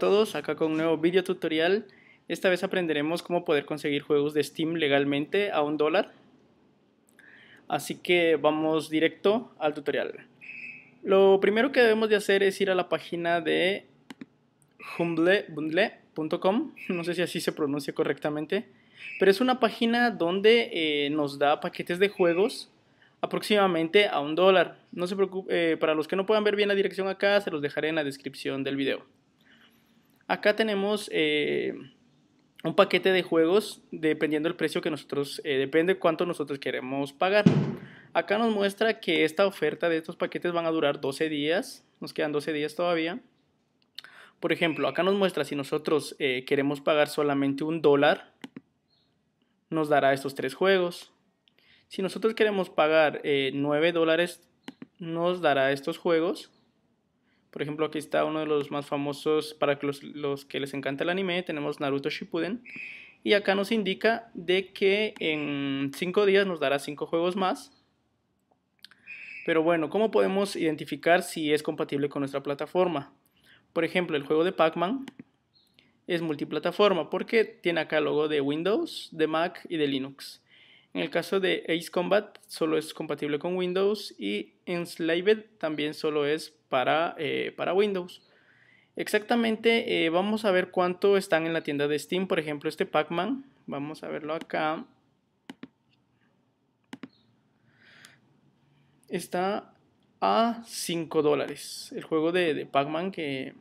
todos, acá con un nuevo video tutorial. Esta vez aprenderemos cómo poder conseguir juegos de Steam legalmente a un dólar. Así que vamos directo al tutorial. Lo primero que debemos de hacer es ir a la página de humblebundle.com. No sé si así se pronuncia correctamente. Pero es una página donde eh, nos da paquetes de juegos aproximadamente a un dólar. No se preocupe, eh, para los que no puedan ver bien la dirección acá, se los dejaré en la descripción del video. Acá tenemos eh, un paquete de juegos dependiendo del precio que nosotros, eh, depende cuánto nosotros queremos pagar. Acá nos muestra que esta oferta de estos paquetes van a durar 12 días, nos quedan 12 días todavía. Por ejemplo, acá nos muestra si nosotros eh, queremos pagar solamente un dólar, nos dará estos tres juegos. Si nosotros queremos pagar 9 dólares, nos dará estos juegos. Por ejemplo, aquí está uno de los más famosos para los, que les encanta el anime, tenemos Naruto Shippuden. Y acá nos indica de que en 5 días nos dará 5 juegos más. Pero bueno, ¿cómo podemos identificar si es compatible con nuestra plataforma? Por ejemplo, el juego de Pac-Man es multiplataforma porque tiene acá logo de Windows, de Mac y de Linux. En el caso de Ace Combat solo es compatible con Windows y Enslaved también solo es para, eh, para Windows. Exactamente, eh, vamos a ver cuánto están en la tienda de Steam. Por ejemplo, este Pac-Man, vamos a verlo acá. Está a 5 dólares. El juego de, de Pac-Man que,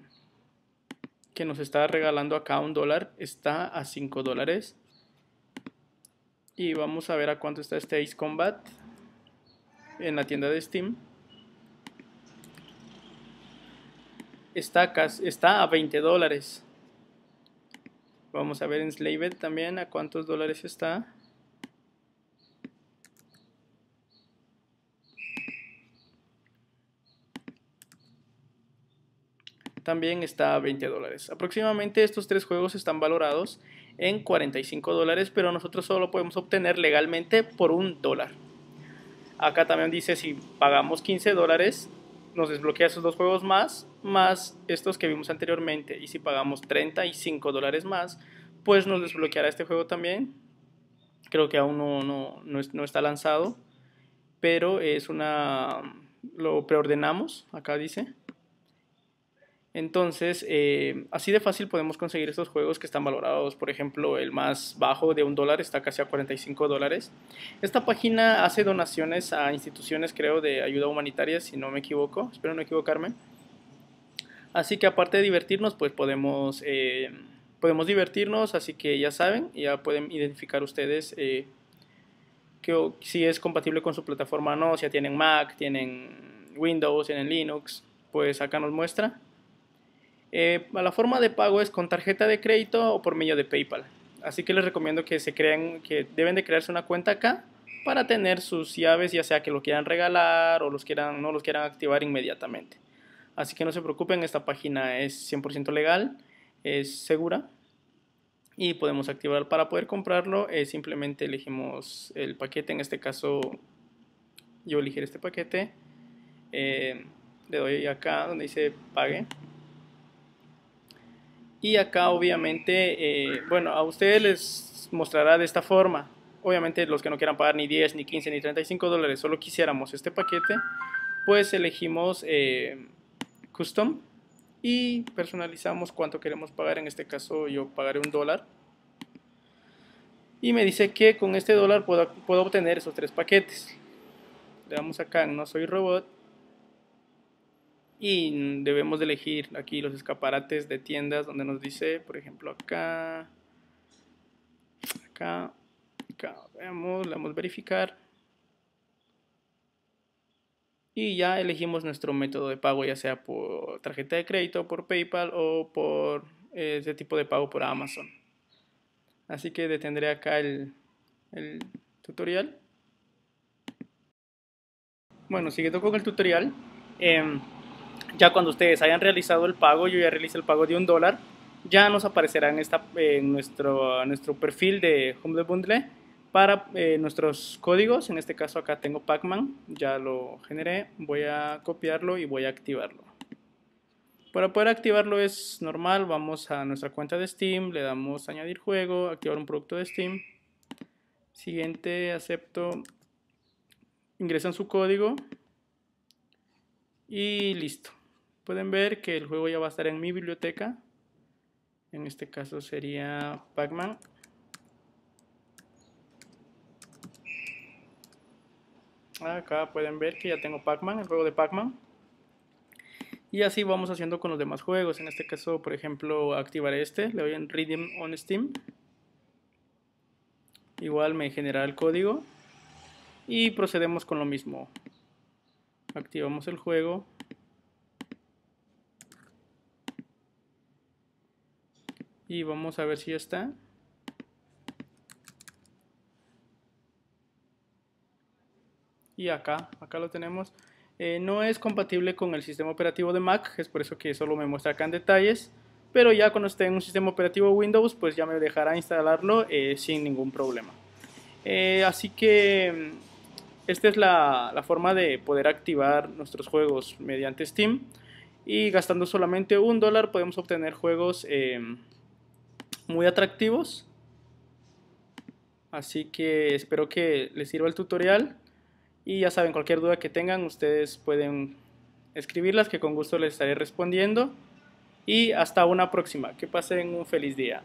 que nos está regalando acá un dólar está a 5 dólares. Y vamos a ver a cuánto está este Ace Combat en la tienda de Steam. está a 20 dólares. Vamos a ver en Slaved también a cuántos dólares está. También está a 20 dólares. Aproximadamente estos tres juegos están valorados en 45 dólares, pero nosotros solo podemos obtener legalmente por un dólar. Acá también dice si pagamos 15 dólares, nos desbloquea esos dos juegos más, más estos que vimos anteriormente. Y si pagamos 35 dólares más, pues nos desbloqueará este juego también. Creo que aún no, no, no está lanzado, pero es una... lo preordenamos, acá dice. Entonces, eh, así de fácil podemos conseguir estos juegos que están valorados. Por ejemplo, el más bajo de un dólar está casi a 45 dólares. Esta página hace donaciones a instituciones, creo, de ayuda humanitaria, si no me equivoco. Espero no equivocarme. Así que aparte de divertirnos, pues podemos, eh, divertirnos. Así que ya saben, ya pueden identificar ustedes eh, que, si es compatible con su plataforma o no. Si ya tienen Mac, tienen Windows, tienen Linux, pues acá nos muestra. Eh, la forma de pago es con tarjeta de crédito o por medio de PayPal. Así que les recomiendo que se creen, que deben de crearse una cuenta acá para tener sus llaves, ya sea que lo quieran regalar o no los quieran activar inmediatamente. Así que no se preocupen, esta página es 100% legal, es segura y podemos activar para poder comprarlo. Eh, simplemente elegimos el paquete, en este caso yo elegí este paquete. Eh, le doy acá donde dice pague y acá obviamente, eh, bueno, a ustedes les mostrará de esta forma. Obviamente los que no quieran pagar ni 10, ni 15, ni 35 dólares, solo quisiéramos este paquete, pues elegimos eh, Custom y personalizamos cuánto queremos pagar. En este caso yo pagaré un dólar. Y me dice que con este dólar puedo, puedo obtener esos tres paquetes. Le damos acá en No Soy Robot y debemos de elegir aquí los escaparates de tiendas donde nos dice, por ejemplo, acá, acá, acá, veamos, le damos verificar. Y ya elegimos nuestro método de pago, ya sea por tarjeta de crédito, por PayPal o por ese tipo de pago por Amazon. Así que detendré acá el, tutorial. Bueno, siguiendo con el tutorial. Em, ya cuando ustedes hayan realizado el pago, yo ya realicé el pago de un dólar, ya nos aparecerá en, esta, en nuestro, nuestro perfil de Humble Bundle para eh, nuestros códigos. En este caso acá tengo Pacman, ya lo generé, voy a copiarlo y voy a activarlo. Para poder activarlo es normal, vamos a nuestra cuenta de Steam, le damos añadir juego, activar un producto de Steam. Siguiente, acepto. Ingresan su código, y listo. Pueden ver que el juego ya va a estar en mi biblioteca. En este caso sería Pac-Man. Acá pueden ver que ya tengo Pac-Man, el juego de Pac-Man. Y así vamos haciendo con los demás juegos. En este caso, por ejemplo, activaré este. Le doy en reading on Steam. Igual me genera el código. Y procedemos con lo mismo activamos el juego y vamos a ver si está y acá, acá lo tenemos eh, no es compatible con el sistema operativo de Mac, es por eso que solo me muestra acá en detalles pero ya cuando esté en un sistema operativo Windows pues ya me dejará instalarlo eh, sin ningún problema eh, así que esta es la, forma de poder activar nuestros juegos mediante Steam y gastando solamente un dólar podemos obtener juegos em, muy atractivos. Así que espero que les sirva el tutorial y ya saben, cualquier duda que tengan ustedes pueden escribirlas que con gusto les estaré respondiendo y hasta una próxima. Que pasen un feliz día.